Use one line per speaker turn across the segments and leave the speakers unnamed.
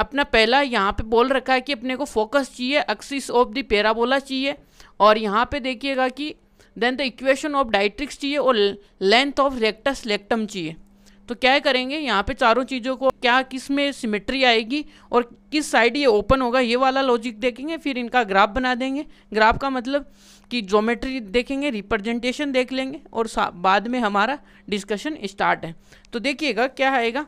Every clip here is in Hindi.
अपना पहला यहाँ पे बोल रखा है कि अपने को फोकस चाहिए एक्सिस ऑफ द पेराबोला चाहिए और यहाँ पे देखिएगा कि then the equation of directrix चाहिए और लेंथ ऑफ रेक्टस लेक्टम चाहिए तो क्या करेंगे यहाँ पे चारों चीज़ों को क्या किस में सिमेट्री आएगी और किस साइड ये ओपन होगा ये वाला लॉजिक देखेंगे फिर इनका ग्राफ बना देंगे ग्राफ का मतलब कि जोमेट्री देखेंगे रिप्रेजेंटेशन देख लेंगे और बाद में हमारा डिस्कशन स्टार्ट है तो देखिएगा क्या आएगा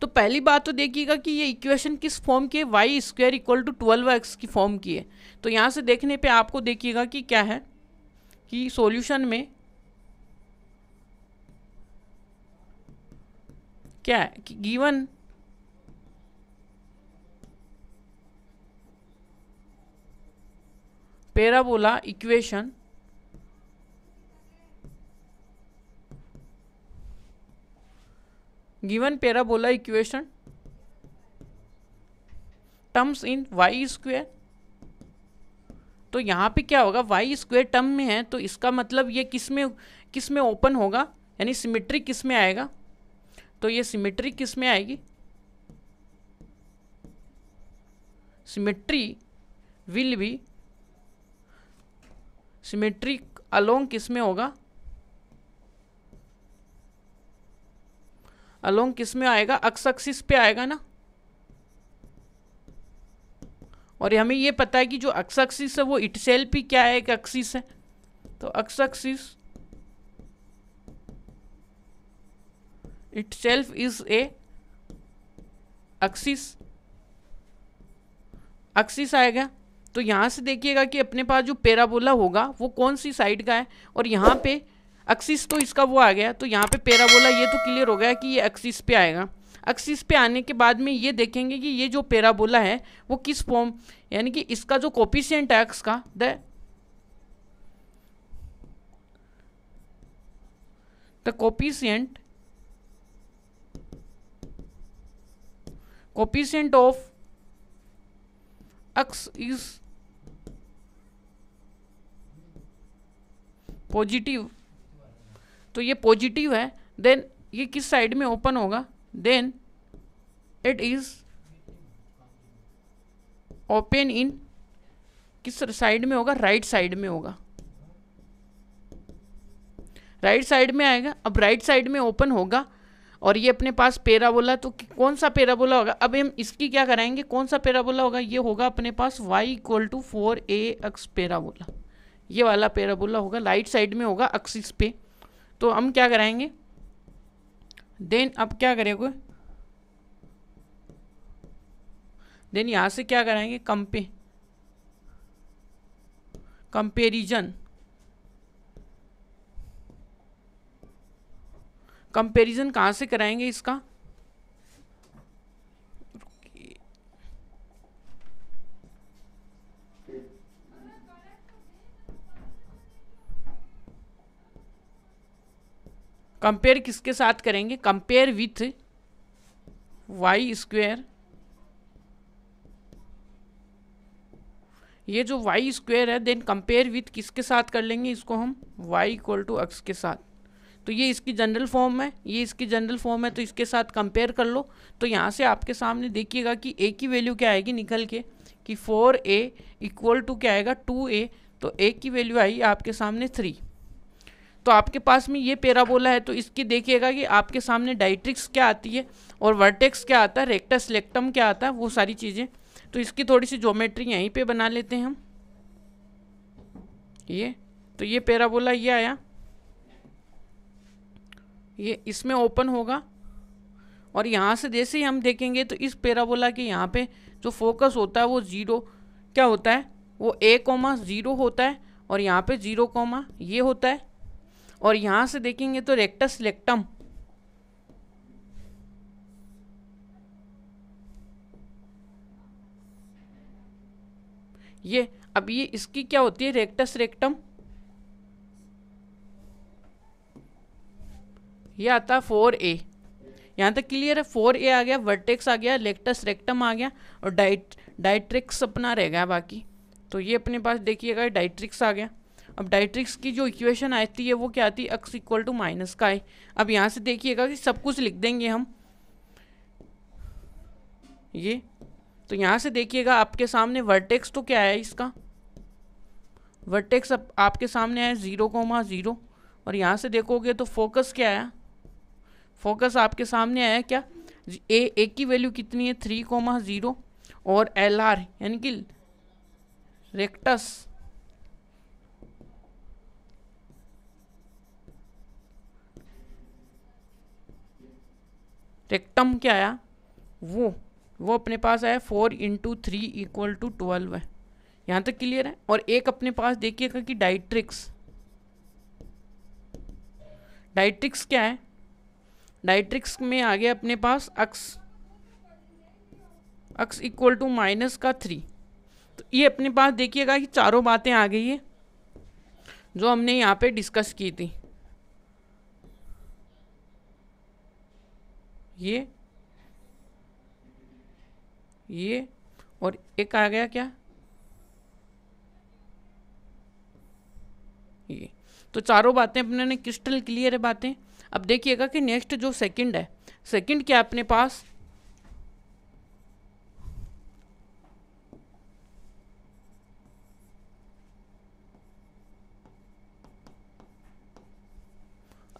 तो पहली बात तो देखिएगा कि ये इक्वेशन किस फॉर्म की है Y square equal to twelve X की फॉर्म की है तो यहाँ से देखने पे आपको देखिएगा कि क्या है कि सॉल्यूशन में क्या है कि गिवन पेराबोला इक्वेशन गिवन बोला equation terms in Y square तो यहाँ पे क्या होगा वाई स्क्वेयर टर्म में है तो इसका मतलब ये किस में किस में ओपन होगा यानी सिमेट्री किस में आएगा तो ये सिमेट्री किस में आएगी symmetry will be symmetry along किस में होगा अलोंग किस में आएगा अक्स एक्सिस पे आएगा ना और हमें ये पता है कि जो अक्स एक्सिस है वो इट सेल्फ ही क्या है एक अक्सिस है तो X axis itself is a axis axis आएगा तो यहाँ से देखिएगा कि अपने पास जो पेराबोला होगा वो कौन सी साइड का है और यहाँ पे एक्सिस तो इसका वो आ गया तो यहाँ पे पेराबोला ये तो क्लियर हो गया कि ये एक्सिस पे आएगा एक्सिस पे आने के बाद में ये देखेंगे कि ये जो पेराबोला है वो किस फॉर्म यानी कि इसका जो कॉपिशियंट है एक्स का the the coefficient of of is positive तो ये पॉजिटिव है देन ये किस साइड में ओपन होगा then it is open in किस साइड में होगा राइट साइड में होगा राइट साइड में आएगा अब राइट साइड में ओपन होगा और ये अपने पास पेराबोला तो कौन सा पेराबोला होगा अब हम इसकी क्या कराएंगे कौन सा पेराबोला होगा ये होगा अपने पास y equal to four A X parabola ये वाला पेराबोला होगा राइट साइड में होगा अक्सिस पे तो हम क्या कराएंगे देन अब क्या करेंगे देन यहाँ से क्या कराएंगे कंपे कंपेरिजन कंपेरिजन कहाँ से कराएंगे इसका कंपेयर किसके साथ करेंगे कंपेयर विथ वाई स्क्वेयर ये जो वाई स्क्वेयर है देन कंपेयर विथ किसके साथ कर लेंगे इसको हम वाई इक्वल टू एक्स के साथ तो ये इसकी जनरल फॉर्म है ये इसकी जनरल फॉर्म है तो इसके साथ कंपेयर कर लो तो यहाँ से आपके सामने देखिएगा कि ए की वैल्यू क्या आएगी निकल के कि फोर ए इक्वल टू क्या आएगा टू ए तो ए की वैल्यू आई आपके सामने थ्री तो आपके पास में ये पेराबोला है तो इसकी देखिएगा कि आपके सामने डाइट्रिक्स क्या आती है और वर्टेक्स क्या आता है रेक्टस लेक्टम क्या आता है वो सारी चीज़ें तो इसकी थोड़ी सी जोमेट्री यहीं पे बना लेते हैं हम ये तो ये पेराबोला ये आया ये इसमें ओपन होगा और यहाँ से जैसे ही हम देखेंगे तो इस पेराबोला के यहाँ पे जो फोकस होता है वो ज़ीरो क्या होता है वो ए कोमा ज़ीरो होता है और यहाँ पे ज़ीरो कोमा ये होता है और यहां से देखेंगे तो रेक्टस लेक्टम ये अब ये इसकी क्या होती है रेक्टस रेक्टम ये आता है फोर ए यहाँ तक क्लियर है फोर ए आ गया वर्टेक्स आ गया लेक्टस रेक्टम आ गया और डाइट डाइट्रिक्स अपना रह गया बाकी तो ये अपने पास देखिएगा डाइट्रिक्स आ गया अब डाइट्रिक्स की जो इक्वेशन आती है वो क्या आती है एक्स इक्वल टू माइनस का है अब यहाँ से देखिएगा कि सब कुछ लिख देंगे हम ये तो यहाँ से देखिएगा आपके सामने वर्टेक्स तो क्या है इसका वर्टेक्स अब आपके सामने है ज़ीरो कोमा ज़ीरो और यहाँ से देखोगे तो फोकस क्या आया फोकस आपके सामने आया क्या ए ए की वैल्यू कितनी है थ्री कोमा ज़ीरो और एल आर यानी कि रेक्टस एक टर्म क्या आया वो वो अपने पास आया four into three equal to twelve है यहाँ तक क्लियर है और एक अपने पास देखिएगा कि डाइट्रिक्स डाइट्रिक्स क्या है डाइट्रिक्स में आ गया अपने पास X X equal to minus का थ्री तो ये अपने पास देखिएगा कि चारों बातें आ गई है जो हमने यहाँ पे डिस्कस की थी ये ये और एक आ गया क्या ये तो चारों बातें अपने ने क्रिस्टल क्लियर है बातें अब देखिएगा कि नेक्स्ट जो सेकंड है सेकंड क्या अपने पास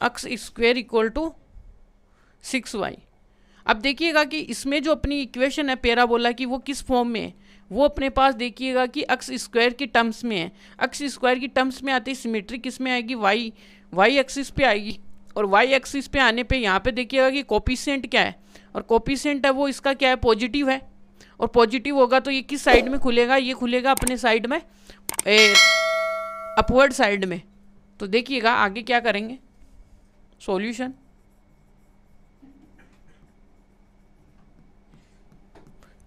X square equal to six Y अब देखिएगा कि इसमें जो अपनी इक्वेशन है पेराबोला की वो किस फॉर्म में है वो अपने पास देखिएगा कि अक्स स्क्वायर की टर्म्स में है अक्स स्क्वायर की टर्म्स में आती है सिमेट्री किस में आएगी वाई वाई एक्सिस पे आएगी और वाई एक्सिस पे आने पे यहाँ पे देखिएगा कि कॉपीसेंट क्या है और कॉपीसेंट है वो इसका क्या है पॉजिटिव है और पॉजिटिव होगा तो ये किस साइड में खुलेगा ये खुलेगा अपने साइड में अपवर्ड साइड में तो देखिएगा आगे क्या करेंगे सोल्यूशन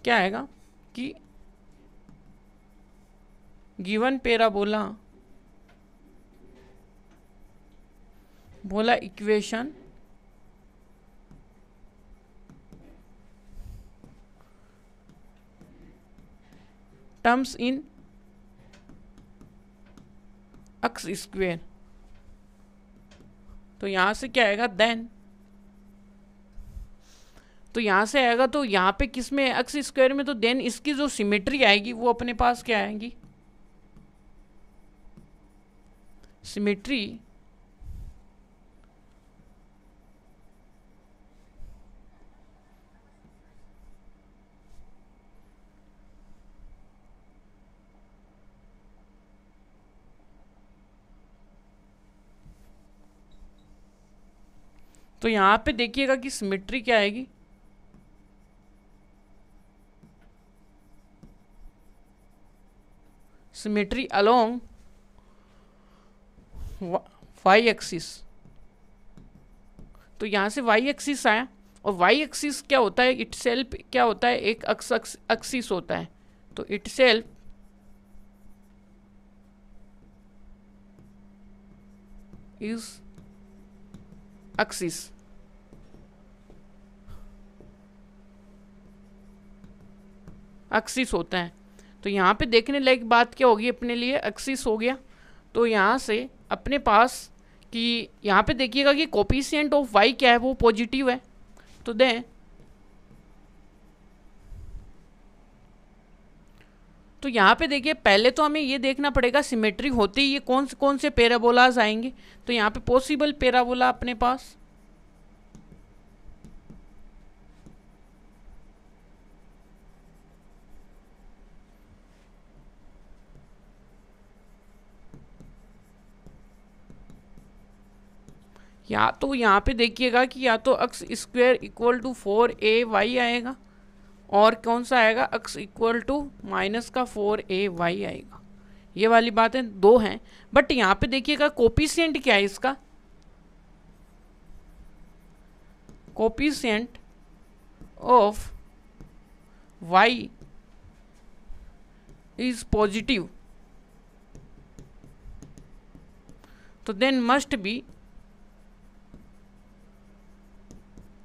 क्या आएगा कि गिवन पेराबोला बोला equation terms in X square तो यहां से क्या आएगा देन तो यहाँ से आएगा तो यहाँ पे किस में एक्स स्क्वायर में तो देन इसकी जो सिमेट्री आएगी वो अपने पास क्या आएगी सिमेट्री तो यहाँ पे देखिएगा कि सिमेट्री क्या आएगी सिमेट्री अलोंग वाई एक्सिस तो यहाँ से वाई एक्सिस आया और वाई एक्सिस क्या होता है इट क्या होता है एक अक्स एक्सिस होता है तो इट इज एक्सिस एक्सिस होता है तो यहाँ पे देखने लायक बात क्या होगी अपने लिए एक्सिस हो गया तो यहाँ से अपने पास कि यहाँ पे देखिएगा कि कॉपीसेंट ऑफ वाई क्या है वो पॉजिटिव है तो दें तो यहाँ पे देखिए पहले तो हमें ये देखना पड़ेगा सिमेट्री होते ही ये कौन से कौन से पेराबोलाज आएंगे तो यहाँ पे पॉसिबल पेराबोला अपने पास या तो यहाँ पे देखिएगा कि या तो X square equal to four A Y आएगा और कौन सा आएगा अक्स इक्वल टू माइनस का फोर ए वाई आएगा ये वाली बातें दो हैं बट यहाँ पे देखिएगा कोपिसेंट क्या है इसका coefficient of Y is positive तो then must be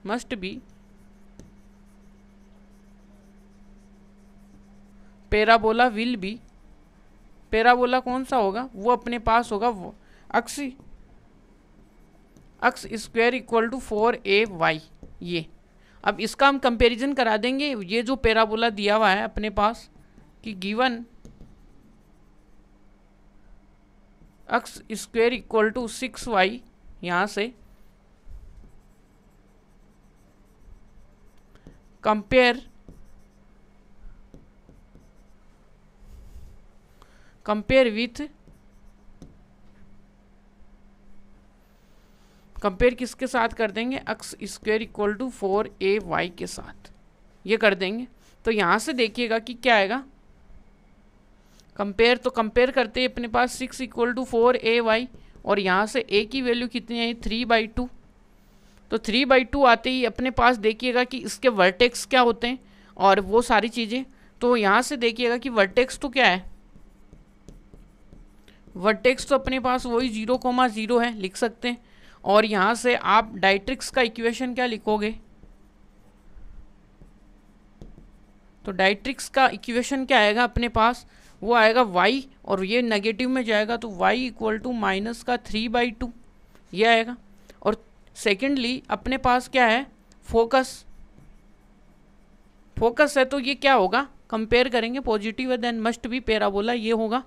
must be parabola will be parabola कौन सा होगा वो अपने पास होगा वो X X square equal to four A Y ये अब इसका हम कंपैरिजन करा देंगे ये जो पेराबोला दिया हुआ है अपने पास कि given X square equal to six Y यहाँ से कंपेयर कंपेयर विथ कंपेयर किसके साथ कर देंगे X square equal to four A Y के साथ ये कर देंगे तो यहाँ से देखिएगा कि क्या आएगा कंपेयर तो कंपेयर करते हैं अपने पास six equal to four A Y और यहाँ से ए की वैल्यू कितनी आई थ्री बाई टू तो थ्री बाई टू आते ही अपने पास देखिएगा कि इसके वर्टेक्स क्या होते हैं और वो सारी चीज़ें तो यहाँ से देखिएगा कि वर्टेक्स तो क्या है वर्टेक्स तो अपने पास वही जीरो कोमा ज़ीरो है लिख सकते हैं और यहाँ से आप डाइट्रिक्स का इक्वेशन क्या लिखोगे तो डाइट्रिक्स का इक्वेशन क्या आएगा अपने पास वो आएगा वाई और ये नेगेटिव में जाएगा तो वाई इक्वल टू माइनस का थ्री बाई टू ये आएगा और सेकेंडली अपने पास क्या है फोकस फोकस है तो ये क्या होगा कंपेयर करेंगे पॉजिटिव है देन मस्ट भी पैराबोला ये होगा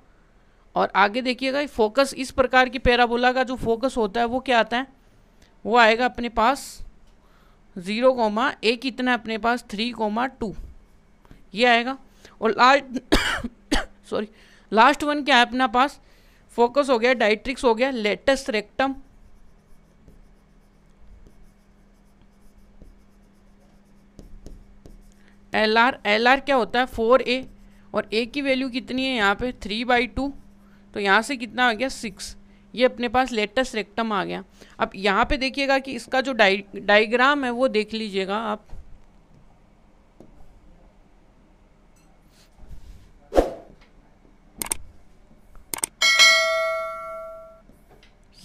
और आगे देखिएगा फोकस इस प्रकार की पैराबोला का जो फोकस होता है वो क्या आता है वो आएगा अपने पास ज़ीरो कोमा एक इतना अपने पास थ्री कोमा टू ये आएगा और लास्ट सॉरी लास्ट वन क्या है अपना पास फोकस हो गया डाइट्रिक्स हो गया latus rectum L R L R क्या होता है फोर ए और ए की वैल्यू कितनी है यहाँ पे थ्री बाई टू तो यहाँ से कितना आ गया सिक्स ये अपने पास लेटेस्ट रेक्टम आ गया अब यहाँ पे देखिएगा कि इसका जो डाइ डाइग्राम है वो देख लीजिएगा आप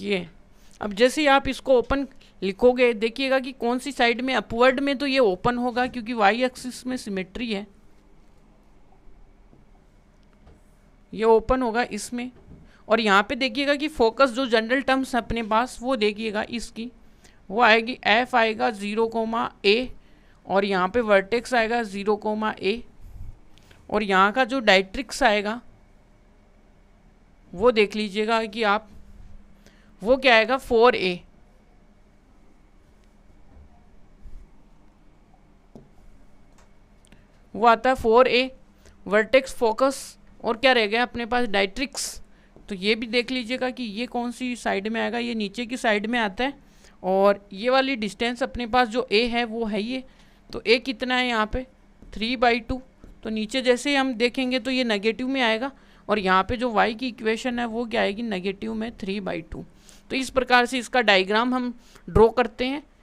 ये अब जैसे आप इसको ओपन लिखोगे देखिएगा कि कौन सी साइड में अपवर्ड में तो ये ओपन होगा क्योंकि वाई एक्सिस में सिमेट्री है ये ओपन होगा इसमें और यहाँ पे देखिएगा कि फोकस जो जनरल टर्म्स है अपने पास वो देखिएगा इसकी वो आएगी एफ आएगा ज़ीरो कोमा ए और यहाँ पे वर्टेक्स आएगा ज़ीरो कोमा ए और यहाँ का जो डाइट्रिक्स आएगा वो देख लीजिएगा कि आप वो क्या आएगा फोर ए वो आता है फोर ए वर्टेक्स फोकस और क्या रह गया अपने पास डाइट्रिक्स तो ये भी देख लीजिएगा कि ये कौन सी साइड में आएगा ये नीचे की साइड में आता है और ये वाली डिस्टेंस अपने पास जो ए है वो है ये तो ए कितना है यहाँ पे थ्री बाई टू तो नीचे जैसे हम देखेंगे तो ये नेगेटिव में आएगा और यहाँ पे जो वाई की इक्वेशन है वो क्या आएगी नेगेटिव में थ्री बाई टू तो इस प्रकार से इसका डाइग्राम हम ड्रॉ करते हैं